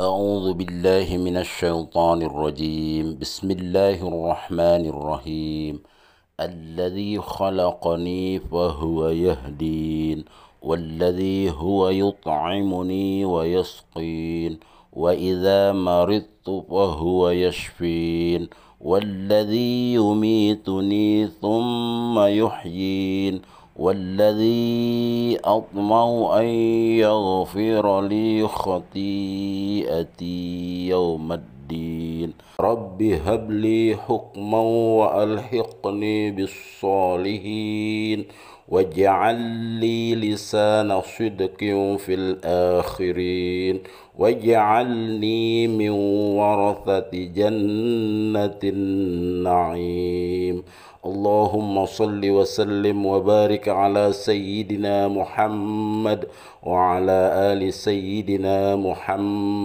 أعوذ بالله من الشيطان الرجيم بسم الله الرحمن الرحيم الذي خلقني فهو يهدين والذي هو يطعمني ويسقين وإذا مرضت فهو يشفين والذي يميتني ثم يحيين والذي أطمع أن يغفر لي خطيئتي يوم الدين رب هب لي حكما وألحقني بالصالحين واجعل لي لسان صدق في الآخرين واجعلني من ورثة جنة النعيم اللهم صل وسلم وبارك على سيدنا محمد وعلى آل سيدنا محمد